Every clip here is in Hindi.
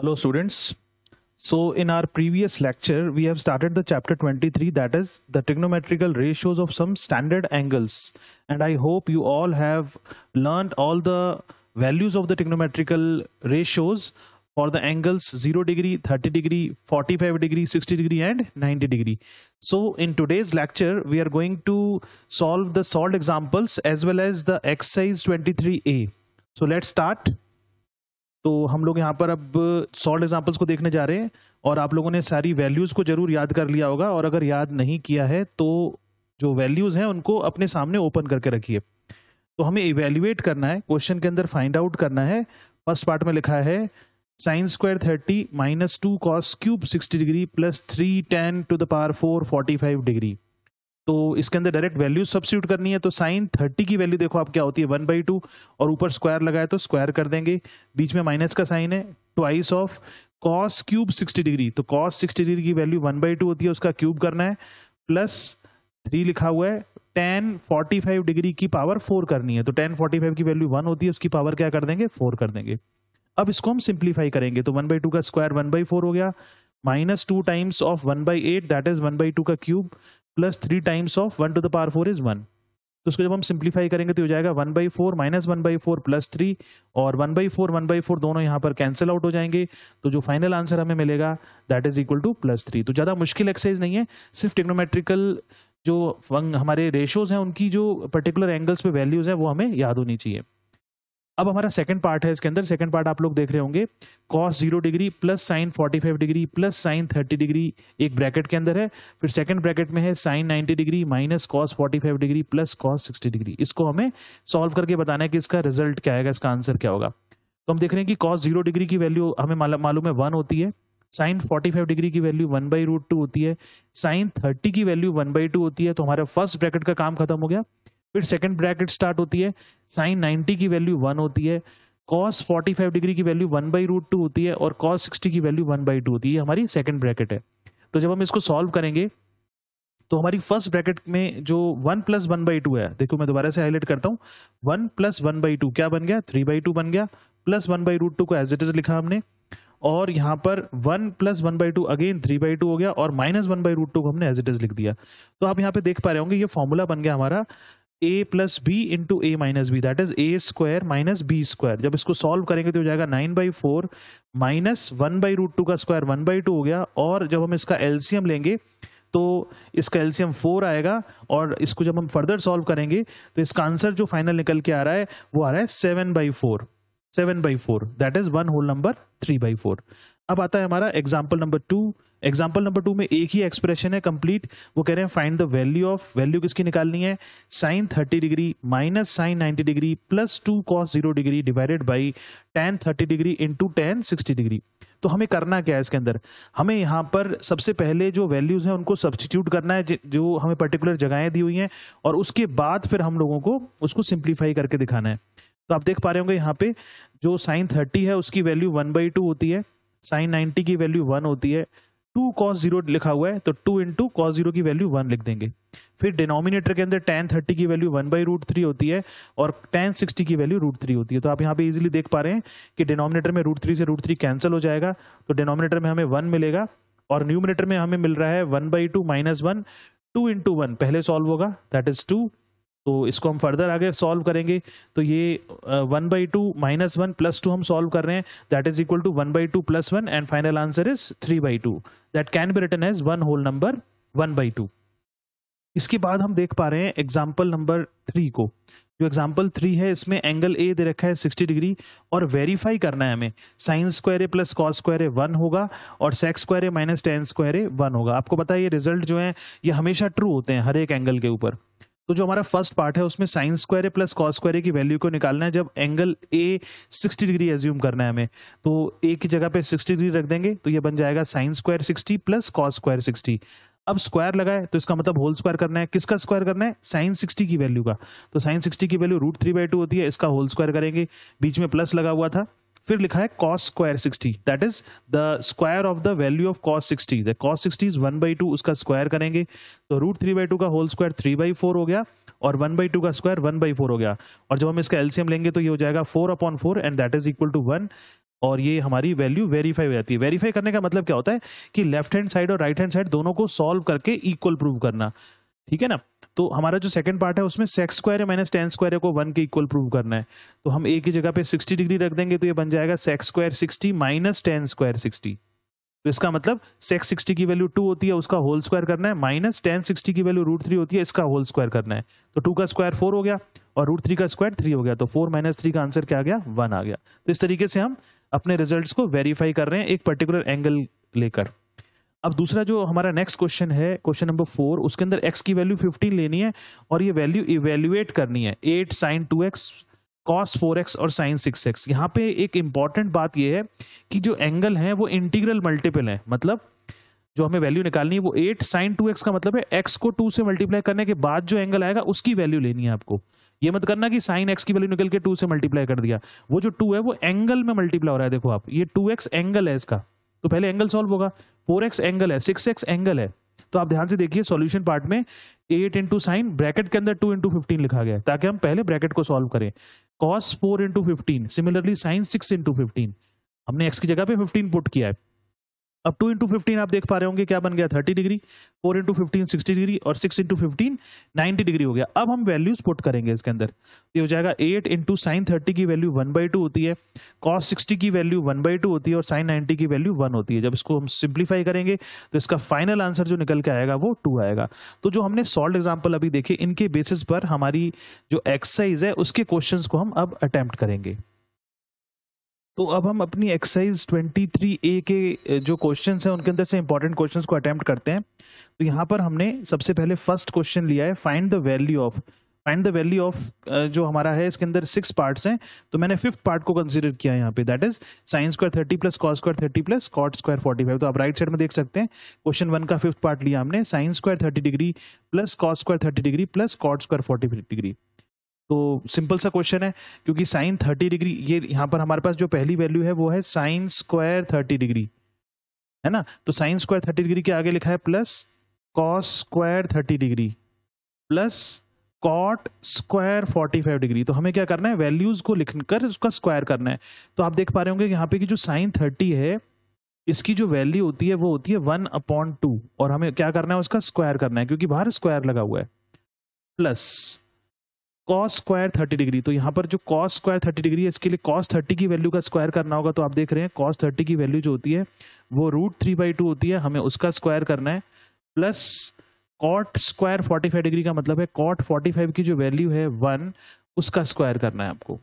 Hello students. So in our previous lecture, we have started the chapter 23 that is the trigonometrical ratios of some standard angles. And I hope you all have learned all the values of the trigonometrical ratios for the angles 0 degree, 30 degree, 45 degree, 60 degree and 90 degree. So in today's lecture, we are going to solve the solved examples as well as the exercise 23a. So let's start. तो हम लोग यहाँ पर अब सॉल्ट एग्जाम्पल्स को देखने जा रहे हैं और आप लोगों ने सारी वैल्यूज़ को ज़रूर याद कर लिया होगा और अगर याद नहीं किया है तो जो वैल्यूज़ हैं उनको अपने सामने ओपन करके रखिए तो हमें इवेल्युएट करना है क्वेश्चन के अंदर फाइंड आउट करना है फर्स्ट पार्ट में लिखा है sine square thirty minus two cos cube sixty degree plus three tan to the power four forty five degree तो इसके अंदर डायरेक्ट वैल्यू सब्सिट्यूट करनी है तो साइन थर्टी की वैल्यू देखो आप क्या होती है वन बाई टू और ऊपर स्क्वायर लगाए तो स्क्वायर कर देंगे बीच में माइनस का साइन है twice of cos cube sixty degree तो कॉस सिक्सटी डिग्री की वैल्यू वन बाई टू होती है उसका क्यूब करना है प्लस थ्री लिखा हुआ है टेन फोर्टी फाइव डिग्री की पावर फोर करनी है तो टेन फोर्टी फाइव की वैल्यू वन होती है उसकी पावर क्या कर देंगे फोर कर देंगे अब इसको हम सिंप्लीफाई करेंगे तो वन बाई टू का स्क्वायर वन बाई फोर हो गया minus two times of one by eight that is one by two का cube plus three times of one to the power four is one तो उसको जब हम सिंप्लीफाई करेंगे तो हो जाएगा one by four minus one by four plus three और one by four one by four दोनों यहाँ पर कैंसिल आउट हो जाएंगे तो जो फाइनल आंसर हमें मिलेगा that is equal to plus three तो ज़्यादा मुश्किल एक्सरसाइज नहीं है सिर्फ टेक्नोमेट्रिकल जो हमारे रेशोज हैं उनकी जो पर्टिकुलर एंगल्स पे वैल्यूज़ हैं वो हमें याद होनी चाहिए अब हमारा सेकंड पार्ट है इसके अंदर सेकंड पार्ट आप लोग देख रहे होंगे cos zero degree plus sine forty five degree plus sine thirty degree एक ब्रैकेट के अंदर है फिर सेकंड ब्रैकेट में है sine ninety degree minus cos forty five degree plus cos sixty degree इसको हमें सॉल्व करके बताना है कि इसका रिजल्ट क्या आएगा इसका आंसर क्या होगा तो हम देख रहे हैं कि कॉस जीरो डिग्री की वैल्यू हमें मालूम है वन होती है साइन फोर्टी फाइव डिग्री की value one by root two होती है साइन थर्टी की वैल्यू वन बाई टू होती है तो हमारा फर्स्ट ब्रैकेट का काम खत्म हो गया फिर सेकंड ब्रैकेट स्टार्ट होती है साइन 90 की वैल्यू वन होती है कॉस 45 डिग्री की value one by root two होती है और कॉस 60 की वैल्यू वन बाई टू होती है ये हमारी सेकंड ब्रैकेट है तो जब हम इसको सॉल्व करेंगे तो हमारी फर्स्ट ब्रैकेट में जो one plus one by two है देखो मैं दोबारा से हाईलाइट करता हूँ one plus one by two क्या बन गया थ्री बाई टू बन गया plus one by root two को एज इट इज लिखा हमने और यहाँ पर one plus one by two again three by two हो गया और minus one by root two को हमने एज इट इज लिख दिया तो आप यहाँ पे देख पा रहे होंगे ये फॉर्मूला बन गया हमारा A plus B into A minus B that is A square minus B square जब इसको सॉल्व करेंगे तो हो जाएगा nine by four minus one by root two का स्क्वायर वन बाई टू हो गया और जब हम इसका एल्सियम लेंगे तो इसका एल्सियम फोर आएगा और इसको जब हम फर्दर सॉल्व करेंगे तो इसका आंसर जो फाइनल निकल के आ रहा है वो आ रहा है seven by four seven by four that is one whole number three by four अब आता है हमारा example number two example number two में एक ही एक्सप्रेशन है कंप्लीट वो कह रहे हैं find the value of value किसकी निकालनी है sine thirty degree minus sine ninety degree plus two cos zero degree divided by tan thirty degree into tan sixty degree तो हमें करना क्या है इसके अंदर हमें यहाँ पर सबसे पहले जो वैल्यूज़ हैं उनको सब्सटीट्यूट करना है जो हमें पर्टिकुलर जगहें दी हुई हैं और उसके बाद फिर हम लोगों को उसको सिंप्लीफाई करके दिखाना है तो आप देख पा रहे होंगे यहाँ पे जो साइन थर्टी है उसकी वैल्यू वन बाई टू होती है साइन नाइन्टी की वैल्यू वन होती है टू कॉस जीरो लिखा हुआ है तो टू इंटू कॉस जीरो की वैल्यू वन लिख देंगे फिर डिनोमिनेटर के अंदर टेन थर्टी की value one by root three होती है और टेन सिक्सटी की वैल्यू रूट थ्री होती है तो आप यहाँ पे इजीली देख पा रहे हैं कि डिनोमिनेटर में रूट थ्री से रूट थ्री कैंसिल हो जाएगा तो डिनोमिनेटर में हमें वन मिलेगा और न्यूमिनेटर में हमें मिल रहा है one by two minus one two into one पहले सॉल्व होगा दैट इज टू तो इसको हम फर्दर आगे सॉल्व करेंगे तो ये one by two minus one plus two हम सॉल्व कर रहे हैं that is equal to one by two plus one and final answer is three by two that can be written as one whole number one by two इसके बाद हम देख पा रहे हैं एग्जाम्पल नंबर थ्री को जो एग्जाम्पल थ्री है इसमें एंगल ए दे रखा है सिक्सटी डिग्री और वेरीफाई करना है हमें sine square A plus cos square A one होगा और sec square A minus tan square A one होगा आपको पता है ये रिजल्ट जो है ये हमेशा ट्रू होते हैं हर एक एंगल के ऊपर तो जो हमारा फर्स्ट पार्ट है उसमें sine square plus cos square की वैल्यू को निकालना है जब एंगल ए 60 डिग्री एज्यूम करना है हमें तो ए की जगह पे 60 डिग्री रख देंगे तो ये बन जाएगा sine square 60 plus cos square 60 अब स्क्वायर लगाए तो इसका मतलब होल स्क्वायर करना है किसका स्क्वायर करना है साइन सिक्सटी की वैल्यू का तो साइन सिक्सटी की value root three by two होती है इसका होल स्क्वायर करेंगे बीच में प्लस लगा हुआ था फिर लिखा है cos square sixty that is the square of the value of cos sixty cos sixty is one by two उसका स्क्वायर करेंगे तो रूट थ्री बाई टू का whole square three by four हो गया और वन बाई टू का स्क्वायर वन बाई फोर हो गया और जब हम इसका एलसीएम लेंगे तो ये हो जाएगा four upon four and that is equal to one और ये हमारी वैल्यू वेरीफाई हो जाती है वेरीफाई करने का मतलब क्या होता है कि लेफ्ट हैंड साइड और राइट हैंड साइड दोनों को सॉल्व करके इक्वल प्रूव करना ठीक है ना तो हमारा जो सेकंड पार्ट है उसमें sec square minus tan square को वन के इक्वल प्रूव करना है तो हम ए की जगह पे सिक्सटी डिग्री रख देंगे तो ये बन जाएगा sec square sixty minus tan square sixty तो इसका मतलब सेक्स सिक्सटी की वैल्यू टू होती है उसका होल स्क्वायर करना है माइनस टेन सिक्सटी की वैल्यू रूट थ्री होती है इसका होल स्क्वायर करना है तो टू का स्क्वायर फोर हो गया और रूट थ्री का स्क्वायर थ्री हो गया तो फोर माइनस थ्री का आंसर क्या आ गया वन आ गया तो इस तरीके से हम अपने रिजल्ट को वेरीफाई कर रहे हैं एक पर्टिकुलर एंगल लेकर अब दूसरा जो हमारा नेक्स्ट क्वेश्चन है क्वेश्चन नंबर फोर उसके अंदर एक्स की वैल्यू फिफ्टीन लेनी है और ये वैल्यू इवेल्युएट करनी है eight sine two x cos four x और साइन सिक्स एक्स यहाँ पे एक इंपॉर्टेंट बात ये है कि जो एंगल है वो इंटीग्रल मल्टीपल है मतलब जो हमें वैल्यू निकालनी है वो एट साइन टू एक्स का मतलब है एक्स को टू से मल्टीप्लाई करने के बाद जो एंगल आएगा उसकी वैल्यू लेनी है आपको ये मत करना कि साइन एक्स की वैल्यू निकल के टू से मल्टीप्लाई कर दिया वो जो टू है वो एंगल में मल्टीप्लाई हो रहा है देखो आप ये टू एक्स एंगल है इसका तो पहले एंगल सॉल्व होगा फोर एक्स एंगल है सिक्स एक्स एंगल है तो आप ध्यान से देखिए सॉल्यूशन पार्ट में एट इंटू साइन ब्रैकेट के अंदर टू इंटू फिफ्टीन लिखा गया है ताकि हम पहले ब्रैकेट को सॉल्व करें cos four into fifteen similarly sine six into fifteen हमने एक्स की जगह पे फिफ्टीन पुट किया है अब टू इंटू फिफ्टीन आप देख पा रहे होंगे क्या बन गया thirty degree four into fifteen sixty degree और six into fifteen ninety degree हो गया अब हम वैल्यूज पुट करेंगे इसके अंदर ये हो जाएगा एट इंटू साइन थर्टी की वैल्यू वन बाई टू होती है कॉस सिक्सटी की वैल्यू वन बाई टू होती है और साइन नाइन्टी की वैल्यू वन होती है जब इसको हम सिंप्लीफाई करेंगे तो इसका फाइनल आंसर जो निकल के आएगा वो टू आएगा तो जो हमने सॉल्ड एग्जाम्पल अभी देखे इनके बेसिस पर हमारी जो एक्सरसाइज है उसके क्वेश्चन को हम अब अटैम्प्ट करेंगे तो अब हम अपनी एक्सरसाइज 23 ए के जो क्वेश्चन हैं उनके अंदर से इंपॉर्टेंट क्वेश्चंस को अटेम्प्ट करते हैं तो यहाँ पर हमने सबसे पहले फर्स्ट क्वेश्चन लिया है find the value of find the value of जो हमारा है इसके अंदर सिक्स पार्ट्स हैं तो मैंने फिफ्थ पार्ट को कंसिडर किया है यहाँ पे that is sines square thirty plus cos square thirty plus cot square forty five तो आप राइट साइड में देख सकते हैं क्वेश्चन वन का फिफ्थ पार्ट लिया हमने sines square thirty degree plus cos square thirty degree plus cot square forty degree तो सिंपल सा क्वेश्चन है क्योंकि साइन थर्टी डिग्री ये यहाँ पर हमारे पास जो पहली वैल्यू है वो है साइन स्क्वायर थर्टी डिग्री है ना तो साइन स्क्वायर थर्टी डिग्री के आगे लिखा है plus cos square thirty degree plus cot square forty five degree तो हमें क्या करना है वैल्यूज को लिख कर उसका स्क्वायर करना है तो आप देख पा रहे होंगे यहाँ पे कि जो साइन थर्टी है इसकी जो वैल्यू होती है वो होती है वन अपॉन टू और हमें क्या करना है उसका स्क्वायर करना है क्योंकि बाहर स्क्वायर लगा हुआ है plus cos square thirty degree तो यहाँ पर जो कॉस स्क्वायर थर्टी डिग्री है इसके लिए कॉस थर्टी की वैल्यू का स्क्वायर करना होगा तो आप देख रहे हैं कॉस थर्टी की वैल्यू जो होती है वो रूट थ्री बाई टू होती है हमें उसका स्क्वायर करना है plus cot square forty five degree का मतलब है कॉट फोर्टी फाइव की जो वैल्यू है वन उसका स्क्वायर करना है आपको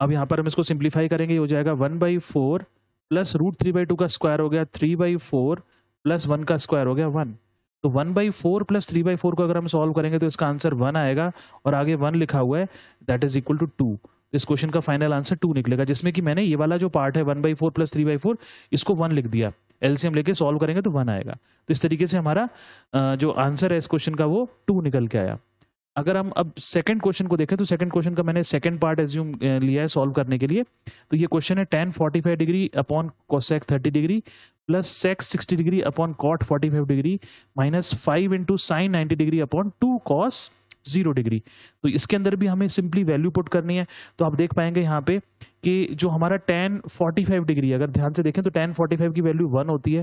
अब यहाँ पर हम इसको सिंप्लीफाई करेंगे हो जाएगा one by four plus root three by two का स्क्वायर हो गया three by four plus one का स्क्वायर हो गया वन तो one by four plus three by four को अगर हम सॉल्व करेंगे तो इसका आंसर वन आएगा और आगे वन लिखा हुआ है that is equal to two इस क्वेश्चन का फाइनल आंसर टू निकलेगा जिसमें कि मैंने ये वाला जो पार्ट है one by four plus three by four इसको वन लिख दिया एलसीएम लेके सॉल्व करेंगे तो वन आएगा तो इस तरीके से हमारा जो आंसर है इस क्वेश्चन का वो टू निकल के आया अगर हम अब सेकंड क्वेश्चन को देखें तो सेकंड क्वेश्चन का मैंने सेकंड पार्ट एज्यूम लिया है सॉल्व करने के लिए तो ये क्वेश्चन है tan forty five degree upon cosec thirty degree plus sec sixty degree upon cot forty five degree minus five into sine ninety degree upon two cos zero degree तो इसके अंदर भी हमें सिंपली वैल्यू पुट करनी है तो आप देख पाएंगे यहाँ पे कि जो हमारा टेन फोर्टी फाइव डिग्री अगर ध्यान से देखें तो टेन फोर्टी फाइव की वैल्यू वन होती है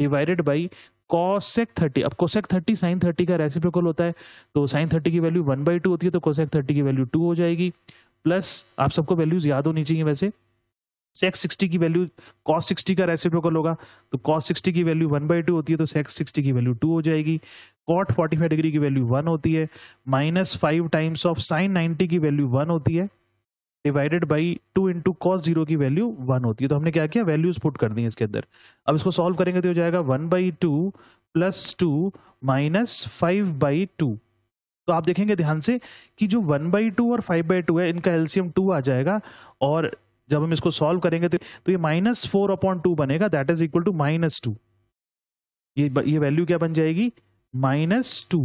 डिवाइडेड बाई कॉसेक थर्टी अब कोसेक थर्टी साइन थर्टी का रेसिप्रोकल होता है तो साइन थर्टी की वैल्यू वन बाई टू होती है तो कोसेक थर्टी की वैल्यू टू हो जाएगी प्लस आप सबको वैल्यूज याद होनी चाहिए वैसे सेक सिक्सटी की वैल्यू कॉस सिक्सटी का रेसिप्रोकल होगा तो कॉस सिक्सटी की वैल्यू वन बाई टू होती है तो सेक सिक्सटी की वैल्यू टू हो जाएगी कॉट फोर्टी फाइव डिग्री की वैल्यू वन होती है minus five times of sine ninety की वैल्यू वन होती है divided by two into cos zero की वैल्यू वन होती है तो हमने क्या किया वैल्यूज पुट कर दी इसके अंदर अब इसको सॉल्व करेंगे तो हो जाएगा one by two plus two minus five by two तो आप देखेंगे ध्यान से कि जो वन बाई टू और फाइव बाई टू है इनका एल्सियम टू आ जाएगा और जब हम इसको सॉल्व करेंगे तो, तो ये माइनस फोर अपॉन टू बनेगा that is equal to minus two ये ये वैल्यू क्या बन जाएगी माइनस टू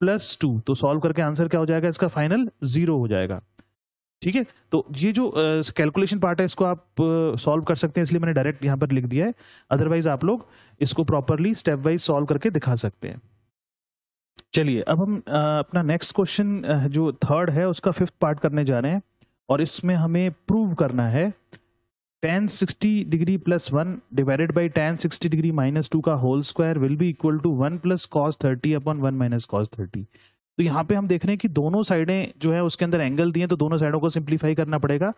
प्लस टू तो सॉल्व करके आंसर क्या हो जाएगा इसका फाइनल जीरो हो जाएगा ठीक है तो ये जो कैलकुलेशन uh, पार्ट है इसको आप सॉल्व uh, कर सकते हैं इसलिए मैंने डायरेक्ट यहाँ पर लिख दिया है अदरवाइज आप लोग इसको प्रॉपरली स्टेप वाइज सॉल्व करके दिखा सकते हैं चलिए अब हम uh, अपना नेक्स्ट क्वेश्चन uh, जो थर्ड है उसका फिफ्थ पार्ट करने जा रहे हैं और इसमें हमें प्रूव करना है tan sixty degree plus one divided by tan sixty degree minus two का whole square will be equal to one plus cos thirty upon one minus cos thirty तो यहाँ पे हम देख रहे हैं कि दोनों साइडें जो है उसके अंदर एंगल दिए तो दोनों साइडों को सिंप्लीफाई करना पड़ेगा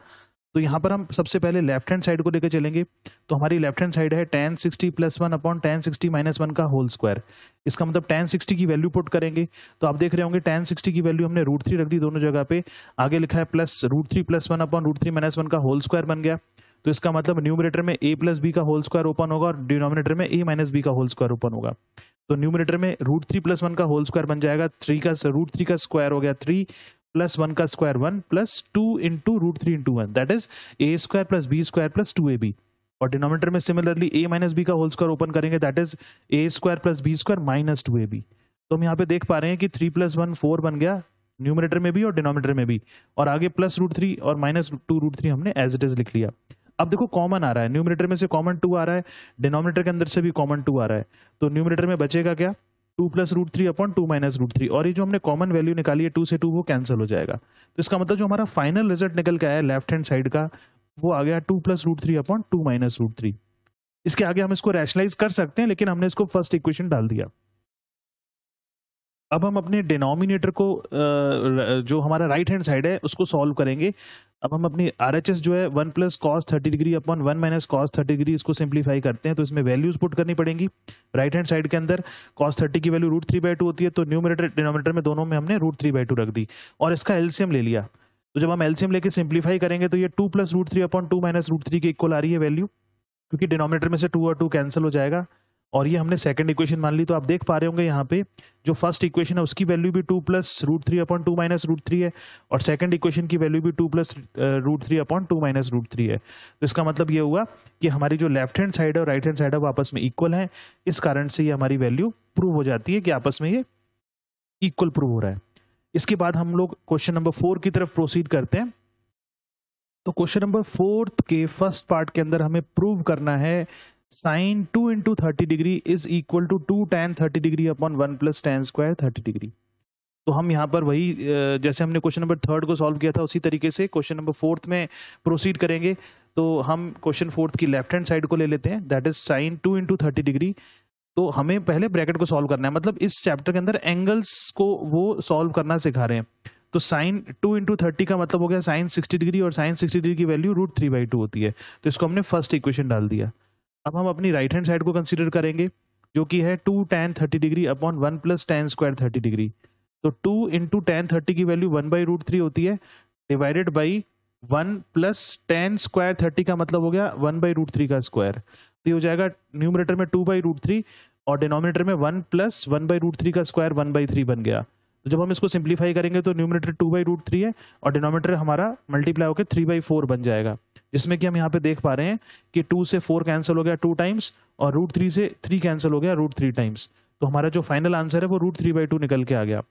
तो यहाँ पर हम सबसे पहले लेफ्ट हैंड साइड को लेकर चलेंगे तो हमारी लेफ्ट हैंड साइड है tan sixty plus one upon tan sixty minus one का होल स्क्वायर इसका मतलब टेन सिक्सटी की वैल्यू पुट करेंगे तो आप देख रहे होंगे टेन सिक्सटी की वैल्यू हमने रूट थ्री रख दी दोनों जगह पे आगे लिखा है plus root three plus one upon root three minus one का होल स्क्वायर बन गया तो इसका मतलब न्यूमिनेटर में ए प्लस बी का होल स्क्वायर ओपन होगा और डिनोमिनेटर में ए माइनस बी का होल स्क्वायर ओपन होगा तो न्यूमिनेटर में रूट थ्री प्लस वन का होल स्क्वायर बन जाएगा थ्री का रूट थ्री का स्क्वायर हो गया थ्री प्लस वन का square one plus two into root three into one that is A square plus B square plus two A B और डिनोमीटर में सिमिलरली ए माइनस बी का होल स्क्वायर ओपन करेंगे that is A square plus B square minus two A B तो हम यहाँ पे देख पा रहे हैं कि थ्री प्लस वन फोर बन गया न्यूमिनेटर में भी और डिनोमीटर में भी और आगे प्लस रूट थ्री और माइनस टू रूट थ्री हमने एज इट इज लिख लिया अब देखो कॉमन आ रहा है न्यूमिनेटर में से कॉमन टू आ रहा है डिनोमिनेटर के अंदर से भी कॉमन टू आ रहा है तो न्यूमिनेटर में बचेगा क्या two plus root three upon two minus root three और ये जो हमने कॉमन वैल्यू निकाली है टू से टू वो कैंसिल हो जाएगा तो इसका मतलब जो हमारा फाइनल रिजल्ट निकल के आया लेफ्ट हैंड साइड का वो आ गया two plus root three upon two minus root three इसके आगे हम इसको रैशनलाइज कर सकते हैं लेकिन हमने इसको फर्स्ट इक्वेशन डाल दिया अब हम अपने डिनोमिनेटर को जो हमारा राइट हैंड साइड है उसको सॉल्व करेंगे अब हम अपनी आर एच एस जो है one plus cos thirty degree upon one minus cos thirty degree इसको सिंप्लीफाई करते हैं तो इसमें वैल्यूज पुट करनी पड़ेंगी राइट हैंड साइड के अंदर कॉस थर्टी की value root three by two होती है तो न्यूमिनेटर डिनोमिनेटर में दोनों में हमने रूट थ्री बाई टू रख दी और इसका एल्सियम ले लिया तो जब हम एल्सियम लेके सिंप्लीफाई करेंगे तो ये two plus root three upon two minus root three के इक्वल आ रही है वैल्यू क्योंकि डिनोमिनेटर में से टू और टू कैंसिल हो जाएगा और ये हमने सेकंड इक्वेशन मान ली तो आप देख पा रहे होंगे यहाँ पे जो फर्स्ट इक्वेशन है उसकी वैल्यू भी two plus root three upon two minus root three है और सेकंड इक्वेशन की वैल्यू भी two plus root three upon two minus root three है तो इसका मतलब ये हुआ कि हमारी जो लेफ्ट हैंड साइड है और राइट हैंड साइड है वो आपस में इक्वल है इस कारण से ये हमारी वैल्यू प्रूव हो जाती है कि आपस में ये इक्वल प्रूव हो रहा है इसके बाद हम लोग क्वेश्चन नंबर फोर की तरफ प्रोसीड करते हैं तो क्वेश्चन नंबर फोर्थ के फर्स्ट पार्ट के अंदर हमें प्रूव करना है sine two into thirty degree is equal to two tan thirty degree upon one plus tan square thirty degree तो हम यहाँ पर वही जैसे हमने क्वेश्चन नंबर थर्ड को सॉल्व किया था उसी तरीके से क्वेश्चन नंबर फोर्थ में प्रोसीड करेंगे तो हम क्वेश्चन फोर्थ की लेफ्ट हैंड साइड को ले लेते हैं that is sine two into thirty degree तो हमें पहले ब्रैकेट को सॉल्व करना है मतलब इस चैप्टर के अंदर एंगल्स को वो सॉल्व करना सिखा रहे हैं तो साइन टू इंटू थर्टी का मतलब हो गया साइन सिक्सटी डिग्री और साइन सिक्सटी डिग्री की value root three by two होती है तो इसको हमने फर्स्ट इक्वेशन डाल दिया अब हम अपनी राइट हैंड साइड को कंसिडर करेंगे जो कि है two tan thirty degree upon one plus tan square thirty degree तो टू इंटू टेन थर्टी की value one by root three होती है divided by one plus tan square thirty का मतलब हो गया वन बाई रूट थ्री का स्क्वायर तो ये हो जाएगा न्यूमरेटर में टू बाई रूट थ्री और डिनोमिनेटर में one plus one by root three का स्क्वायर वन बाई थ्री बन गया तो जब हम इसको सिंप्लीफाई करेंगे तो numerator two by root three है और डिनोमिनेटर हमारा मल्टीप्लाई होकर थ्री बाई फोर बन जाएगा जिसमें कि हम यहाँ पे देख पा रहे हैं कि टू से फोर कैंसिल हो गया टू टाइम्स और रूट थ्री से थ्री कैंसिल हो गया रूट थ्री टाइम्स तो हमारा जो फाइनल आंसर है वो रूट थ्री बाई टू निकल के आ गया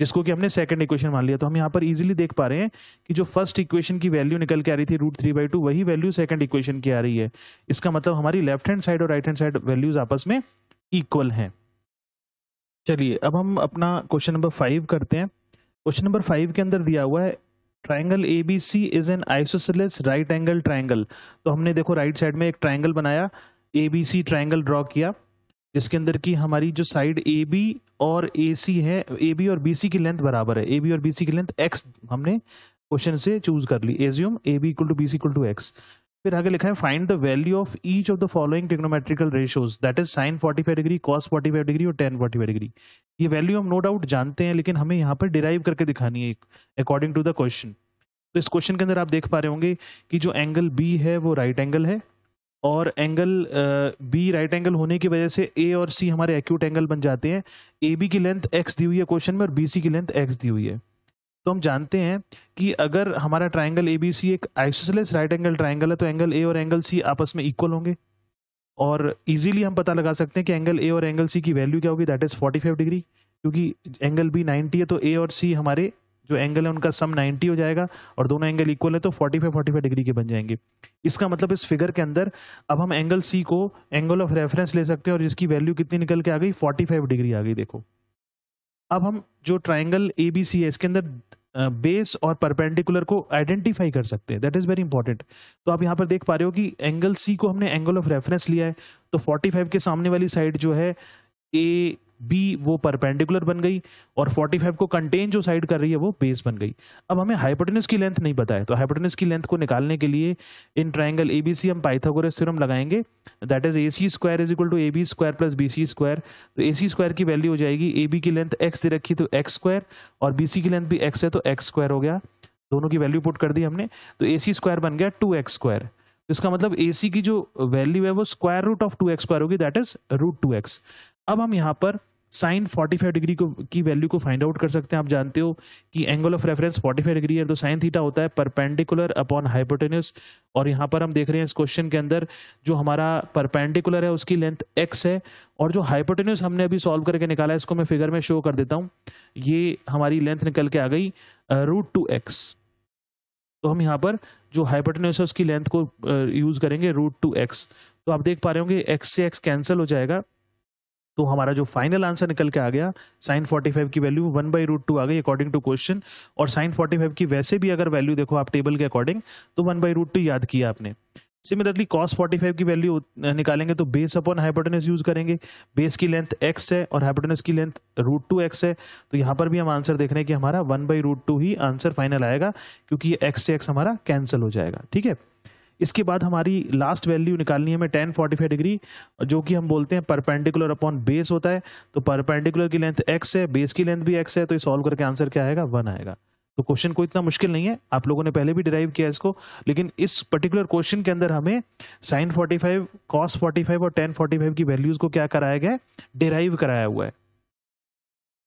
जिसको कि हमने सेकंड इक्वेशन मान लिया तो हम यहाँ पर इजीली देख पा रहे हैं कि जो फर्स्ट इक्वेशन की वैल्यू निकल के आ रही थी रूट थ्री बाई टू वही वैल्यू सेकंड इक्वेशन की आ रही है इसका मतलब हमारी लेफ्ट हैंड साइड और राइट हैंड साइड वैल्यूज आपस में इक्वल हैं चलिए अब हम अपना क्वेश्चन नंबर फाइव करते हैं क्वेश्चन नंबर फाइव के अंदर दिया हुआ है triangle A B C is an isosceles right angle triangle तो हमने देखो राइट साइड में एक ट्राइंगल बनाया A B C triangle draw किया जिसके अंदर की हमारी जो साइड ए बी और ए सी है ए बी और बी सी की लेंथ बराबर है ए बी और बी सी की लेंथ एक्स हमने क्वेश्चन से चूज कर ली assume A B equal to B C equal to X फिर आगे लिखा है find the value of each of the following trigonometrical ratios that is sine 45 degree cos five degree और टेन फोर्टी डिग्री ये वैल्यू हम नो no डाउट जानते हैं लेकिन हमें यहाँ पर डिराइव करके दिखानी है अकॉर्डिंग टू द क्वेश्चन तो इस क्वेश्चन के अंदर आप देख पा रहे होंगे कि जो एंगल बी है वो राइट right एंगल है और एंगल बी राइट एंगल होने की वजह से ए और सी हमारे एक्यूट एंगल बन जाते हैं ए बी की लेंथ एक्स दी हुई है क्वेश्चन में और बी सी की लेंथ एक्स दी हुई है तो हम जानते हैं कि अगर हमारा ट्राइंगल ए बी सी एक आइसोसेलेस राइट एंगल ट्राइंगल है तो एंगल ए और एंगल सी आपस में इक्वल होंगे और इजीली हम पता लगा सकते हैं कि एंगल ए और एंगल सी की वैल्यू क्या होगी दैट इज़ 45 डिग्री क्योंकि एंगल बी 90 है तो ए और सी हमारे जो एंगल है उनका सम 90 हो जाएगा और दोनों एंगल इक्वल है तो 45 45 डिग्री के बन जाएंगे इसका मतलब इस फिगर के अंदर अब हम एंगल सी को एंगल ऑफ रेफरेंस ले सकते हैं और जिसकी वैल्यू कितनी निकल के आ गई फोर्टी डिग्री आ गई देखो अब हम जो ट्राइंगल ए बी सी है इसके अंदर बेस और परपेंडिकुलर को आइडेंटिफाई कर सकते हैं दैट इज़ वेरी इंपॉर्टेंट तो आप यहाँ पर देख पा रहे हो कि एंगल सी को हमने एंगल ऑफ रेफरेंस लिया है तो 45 के सामने वाली साइड जो है ए बी वो परपेंडिकुलर बन गई और 45 को कंटेन जो साइड कर रही है वो बेस बन गई अब हमें हाइपोटेनस की लेंथ नहीं पता है तो हाइपोटेनस की लेंथ को निकालने के लिए in triangle A B C हम पाइथागोरस थ्योरम लगाएंगे that is A C square is equal to A B square plus B C square तो ए सी स्क्वायर की वैल्यू हो जाएगी ए बी की लेंथ एक्स दे रखी तो एक्स स्क्वायर और बी सी की लेंथ भी एक्स है तो एक्स स्क्वायर हो गया दोनों की वैल्यू पुट कर दी हमने तो ए सी स्क्वायर बन गया टू एक्स स्क्वायर इसका मतलब ए सी की जो वैल्यू है वो square root of two X square होगी that is root two X अब हम यहाँ पर साइन 45 डिग्री को की वैल्यू को फाइंड आउट कर सकते हैं आप जानते हो कि एंगल ऑफ रेफरेंस 45 डिग्री है तो साइन थीटा होता है परपेंडिकुलर अपॉन हाइपोटेनियस और यहाँ पर हम देख रहे हैं इस क्वेश्चन के अंदर जो हमारा परपेंडिकुलर है उसकी लेंथ एक्स है और जो हाइपोटेन्यूस हमने अभी सॉल्व करके निकाला है इसको मैं फिगर में शो कर देता हूँ ये हमारी लेंथ निकल के आ गई रूट टू एक्स तो हम यहाँ पर जो हाइपोटेन्यूस है उसकी लेंथ को यूज़ करेंगे रूट टू एक्स तो आप देख पा रहे होंगे एक्स से एक्स कैंसिल हो जाएगा तो हमारा जो फाइनल आंसर निकल के आ गया साइन 45 की value one by root two आ गई अकॉर्डिंग टू क्वेश्चन और साइन 45 की वैसे भी अगर वैल्यू देखो आप टेबल के अकॉर्डिंग तो वन बाई रूट टू याद किया आपने सिमिलरली कॉस 45 की वैल्यू निकालेंगे तो बेस अपॉन हाइपोटेनस यूज करेंगे बेस की लेंथ एक्स है और हाइपोटेनस की लेंथ रूट टू एक्स है तो यहाँ पर भी हम आंसर देख रहे हैं कि हमारा वन बाई रूट टू ही आंसर फाइनल आएगा क्योंकि ये एक्स से एक्स हमारा कैंसिल हो जाएगा ठीक है इसके बाद हमारी लास्ट वैल्यू निकालनी है हमें टेन फोर्टी फाइव डिग्री जो कि हम बोलते हैं परपेंडिकुलर अपॉन बेस होता है तो परपेंडिकुलर की लेंथ एक्स है बेस की लेंथ भी एक्स है तो ये सॉल्व करके आंसर क्या आएगा वन आएगा तो क्वेश्चन को इतना मुश्किल नहीं है आप लोगों ने पहले भी डिराइव किया इसको लेकिन इस पर्टिकुलर क्वेश्चन के अंदर हमें साइन 45, कॉस फाइव और टेन फाइव की वैल्यूज को क्या कराया गया डिराइव कराया हुआ है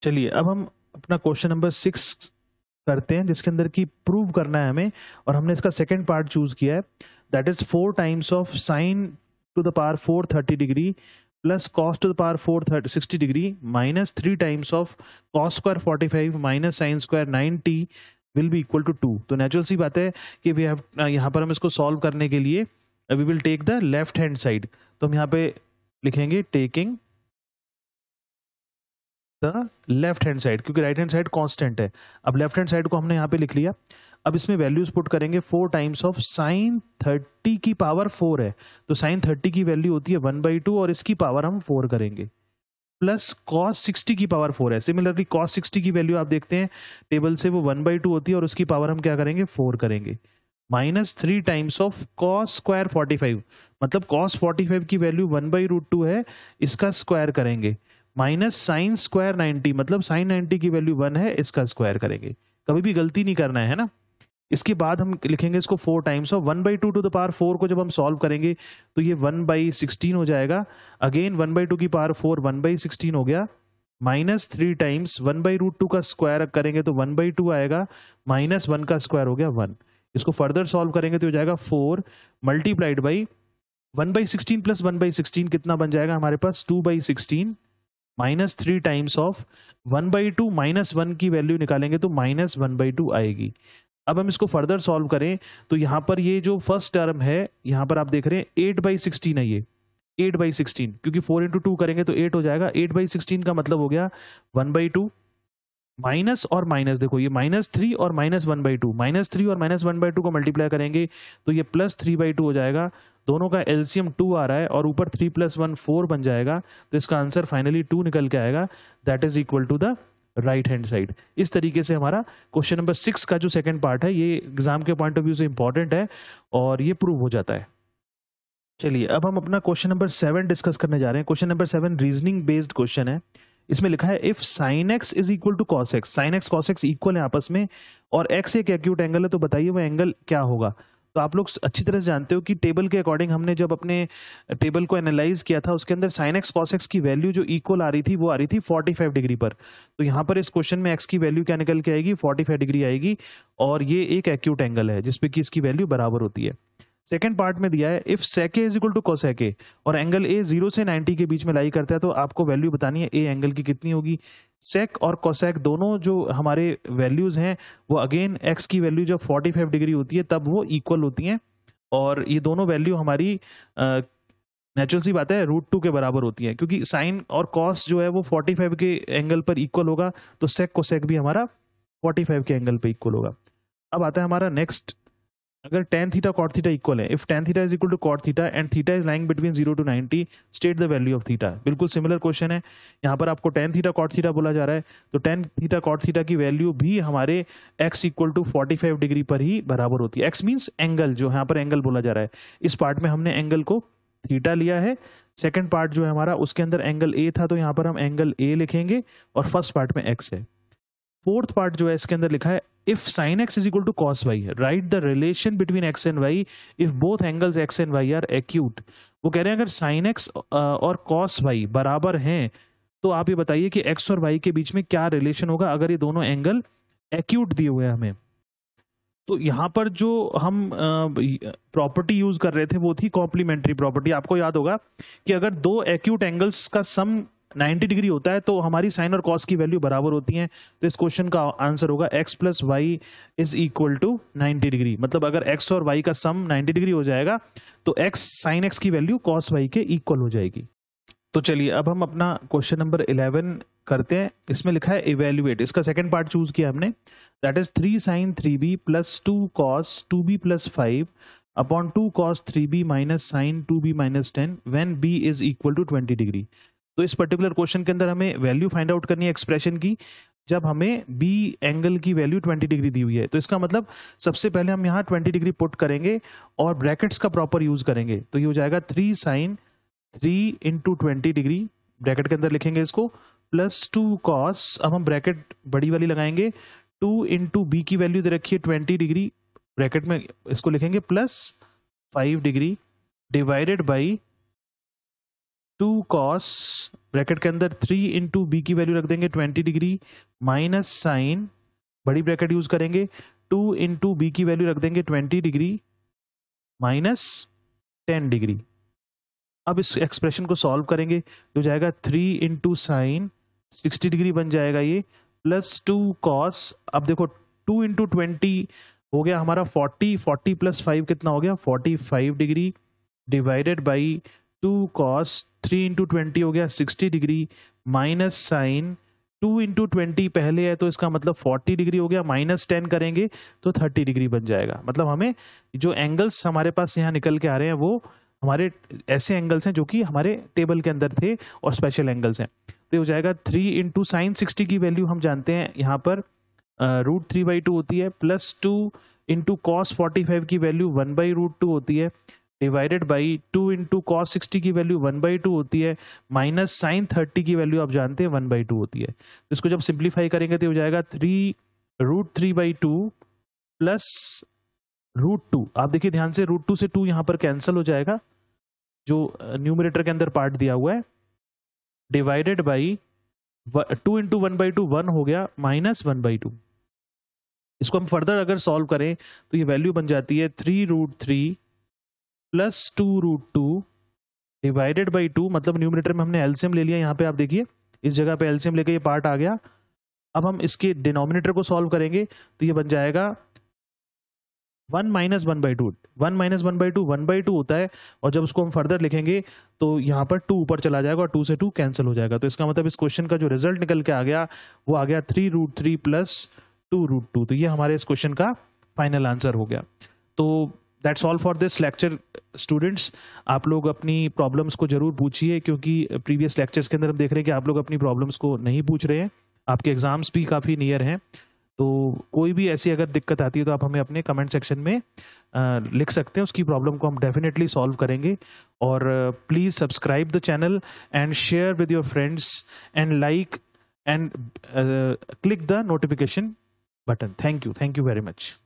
चलिए अब हम अपना क्वेश्चन नंबर सिक्स करते हैं जिसके अंदर की प्रूव करना है हमें और हमने इसका सेकेंड पार्ट चूज किया है that is 4 times of sine to the power 430 degree plus cos to the power 460 degree minus 3 times of cos square 45 minus sin square 90 will be equal to two तो नेचुरल सी बात है कि वी हैव यहाँ पर हम इसको सॉल्व करने के लिए we will take the left hand side तो हम यहाँ पे लिखेंगे taking the left hand side क्योंकि राइट हैंड साइड कॉन्स्टेंट है अब लेफ्ट हैंड साइड को हमने यहाँ पे लिख लिया अब इसमें वैल्यूज पुट करेंगे four times of sine thirty की पावर फोर है तो साइन थर्टी की वैल्यू होती है वन बाई टू और इसकी पावर हम फोर करेंगे प्लस कॉस सिक्सटी की पावर फोर है सिमिलरली कॉस सिक्सटी की वैल्यू आप देखते हैं टेबल से वो वन बाई टू होती है और उसकी पावर हम क्या करेंगे फोर करेंगे minus three times of cos square forty five मतलब कॉस फोर्टी फाइव की value one by root two है इसका स्क्वायर करेंगे माइनस साइन स्क्वायर नाइन्टी मतलब साइन नाइन्टी की वैल्यू वन है इसका स्क्वायर करेंगे कभी भी गलती नहीं करना है ना इसके बाद हम लिखेंगे इसको फोर टाइम्स और one by two to the power four को जब हम सॉल्व करेंगे तो ये वन बाई सिक्सटीन हो जाएगा अगेन वन बाई टू की power four one by sixteen हो गया minus three times one by root two का स्क्वायर करेंगे तो वन बाई टू आएगा माइनस वन का स्क्वायर हो गया वन इसको फर्दर सॉल्व करेंगे तो हो जाएगा four multiplied by one by sixteen plus one by sixteen कितना बन जाएगा हमारे पास two by sixteen minus three times of one by two minus one की वैल्यू निकालेंगे तो माइनस वन बाई टू आएगी अब हम इसको फर्दर सॉल्व करें तो यहाँ पर ये जो फर्स्ट टर्म है यहाँ पर आप देख रहे हैं एट बाई सिक्सटीन है ये एट बाई सिक्सटीन क्योंकि फोर इंटू टू करेंगे तो एट हो जाएगा एट बाई सिक्सटीन का मतलब हो गया वन बाई टू माइनस और माइनस देखो ये माइनस थ्री और minus one by two minus three और माइनस वन बाई टू को मल्टीप्लाई करेंगे तो ये प्लस थ्री बाई टू हो जाएगा दोनों का एल्सियम टू आ रहा है और ऊपर थ्री प्लस वन फोर बन जाएगा तो इसका आंसर फाइनली टू निकल के आएगा that is equal to the right hand side इस तरीके से हमारा क्वेश्चन नंबर सिक्स का जो सेकेंड पार्ट है ये एग्जाम के पॉइंट ऑफ व्यू से इंपॉर्टेंट है और ये प्रूव हो जाता है चलिए अब हम अपना क्वेश्चन नंबर सेवन डिस्कस करने जा रहे हैं question number seven reasoning based question है इसमें लिखा है if sine X is equal to cos X sine X cos X equal है आपस में और एक्स एक एक्यूट एंगल है तो बताइए वो एंगल क्या होगा तो आप लोग अच्छी तरह से जानते हो कि टेबल के अकॉर्डिंग हमने जब अपने टेबल को एनालाइज किया था उसके अंदर साइन एक्स कॉस एक्स की वैल्यू जो इक्वल आ रही थी वो आ रही थी 45 डिग्री पर तो यहाँ पर इस क्वेश्चन में एक्स की वैल्यू क्या निकल के आएगी 45 डिग्री आएगी और ये एक एक्यूट एंगल है जिसपे कि इसकी वैल्यू बराबर होती है सेकेंड पार्ट में दिया है इफ सेके इज इक्वल टू कोसेके और एंगल ए जीरो से नाइन्टी के बीच में लाई करता है तो आपको वैल्यू बतानी है ए एंगल की कितनी होगी सेक और कोसेक दोनों जो हमारे वैल्यूज हैं वो अगेन एक्स की वैल्यू जब फोर्टी फाइव डिग्री होती है तब वो इक्वल होती हैं और ये दोनों वैल्यू हमारी नेचुरल सी बात है रूट टू के बराबर होती है क्योंकि साइन और कॉस जो है वो फोर्टी फाइव के एंगल पर इक्वल होगा तो सेक कोसेक भी हमारा फोर्टी फाइव के एंगल पर इक्वल होगा अब आता है हमारा नेक्स्ट अगर tan theta cot theta equal है if tan theta is equal to cot theta and theta is lying between 0 to 90 state the value of theta बिल्कुल सिमिलर क्वेश्चन है यहाँ पर आपको tan थीटा cot थीटा बोला जा रहा है तो tan थीटा cot थीटा की वैल्यू भी हमारे x इक्वल टू 45 डिग्री पर ही बराबर होती है x मीन्स एंगल जो यहाँ पर एंगल बोला जा रहा है इस पार्ट में हमने एंगल को थीटा लिया है सेकेंड पार्ट जो है हमारा उसके अंदर एंगल ए था तो यहाँ पर हम एंगल ए लिखेंगे और फर्स्ट पार्ट में एक्स है फोर्थ पार्ट जो है इसके अंदर लिखा है if sine X is equal to cos Y write the relation between X and Y if both angles X and Y are acute वो कह रहे हैं अगर साइन एक्स और कॉस वाई बराबर हैं तो आप ये बताइए कि एक्स और वाई के बीच में क्या रिलेशन होगा अगर ये दोनों एंगल एक्यूट दिए हुए हमें तो यहाँ पर जो हम प्रॉपर्टी यूज कर रहे थे वो थी कॉम्प्लीमेंट्री प्रॉपर्टी आपको याद होगा कि अगर दो एक्यूट एंगल्स का सम 90 डिग्री होता है तो हमारी साइन और कॉस की वैल्यू बराबर होती है तो इस क्वेश्चन का आंसर होगा X plus Y is equal to ninety degree मतलब अगर एक्स और वाई का सम 90 डिग्री हो जाएगा तो एक्स साइन एक्स की वैल्यू कॉस वाई के इक्वल हो जाएगी तो चलिए अब हम अपना क्वेश्चन नंबर 11 करते हैं इसमें लिखा है इवेल्युएट इसका सेकेंड पार्ट चूज किया हमने that is three sine three B plus two cos two B plus five upon two cos three B minus sine two B minus ten when B is equal to twenty degree तो इस पर्टिकुलर क्वेश्चन के अंदर हमें वैल्यू फाइंड आउट करनी है एक्सप्रेशन की जब हमें बी एंगल की वैल्यू 20 डिग्री दी हुई है तो इसका मतलब सबसे पहले हम यहाँ 20 डिग्री पुट करेंगे और ब्रैकेट्स का प्रॉपर यूज करेंगे तो ये हो जाएगा three sine three into twenty degree bracket के अंदर लिखेंगे इसको प्लस टू कॉस अब हम ब्रैकेट बड़ी वाली लगाएंगे टू इंटू बी की वैल्यू दे रखी है ट्वेंटी डिग्री ब्रैकेट में इसको लिखेंगे plus five degree divided by two cos bracket के अंदर थ्री इंटू बी की वैल्यू रख देंगे ट्वेंटी डिग्री माइनस साइन बड़ी ब्रैकेट यूज करेंगे टू इंटू बी की वैल्यू रख देंगे twenty degree minus ten degree अब इस एक्सप्रेशन को सॉल्व करेंगे तो जाएगा three into sine sixty degree बन जाएगा ये प्लस टू कॉस अब देखो टू इंटू ट्वेंटी हो गया हमारा फोर्टी फोर्टी प्लस फाइव कितना हो गया forty five degree divided by two cos three into twenty हो गया sixty degree minus sine two into twenty पहले है तो इसका मतलब फोर्टी डिग्री हो गया माइनस टेन करेंगे तो थर्टी डिग्री बन जाएगा मतलब हमें जो एंगल्स हमारे पास यहाँ निकल के आ रहे हैं वो हमारे ऐसे एंगल्स हैं जो कि हमारे टेबल के अंदर थे और स्पेशल एंगल्स हैं तो हो जाएगा थ्री इंटू साइन सिक्सटी की वैल्यू हम जानते हैं यहाँ पर रूट थ्री बाई टू होती है plus two into cos forty five की value one by root two होती है divided by two into cos sixty की वैल्यू वन बाई टू होती है माइनस साइन थर्टी की वैल्यू आप जानते हैं वन बाई टू होती है तो इसको जब सिंप्लीफाई करेंगे तो हो जाएगा three root three by two plus root two आप देखिए ध्यान से रूट टू से टू यहाँ पर कैंसिल हो जाएगा जो न्यूमिनेटर के अंदर पार्ट दिया हुआ है divided by two into one by two one हो गया माइनस वन बाई टू इसको हम फर्दर अगर सॉल्व करें तो ये वैल्यू बन जाती है three root three plus two root two divided by two मतलब न्यूमिनेटर में हमने एल्सियम ले लिया यहाँ पे आप देखिए इस जगह पे एल्सियम लेके ये पार्ट आ गया अब हम इसके डिनोमिनेटर को सॉल्व करेंगे तो ये बन जाएगा one minus one by two one minus one by two one by two होता है और जब उसको हम फर्दर लिखेंगे तो यहाँ पर टू ऊपर चला जाएगा और टू से टू कैंसिल हो जाएगा तो इसका मतलब इस क्वेश्चन का जो रिजल्ट निकल के आ गया वो आ गया three root three plus two root two तो ये हमारे इस क्वेश्चन का फाइनल आंसर हो गया तो that's all for this lecture students आप लोग अपनी प्रॉब्लम्स को जरूर पूछिए क्योंकि प्रीवियस लेक्चर्स के अंदर हम देख रहे हैं कि आप लोग अपनी प्रॉब्लम्स को नहीं पूछ रहे हैं आपके एग्जाम्स भी काफ़ी नियर हैं तो कोई भी ऐसी अगर दिक्कत आती है तो आप हमें अपने कमेंट सेक्शन में लिख सकते हैं उसकी प्रॉब्लम को हम डेफिनेटली सॉल्व करेंगे और please subscribe the channel and share with your friends and like and click the notification button thank you thank you very much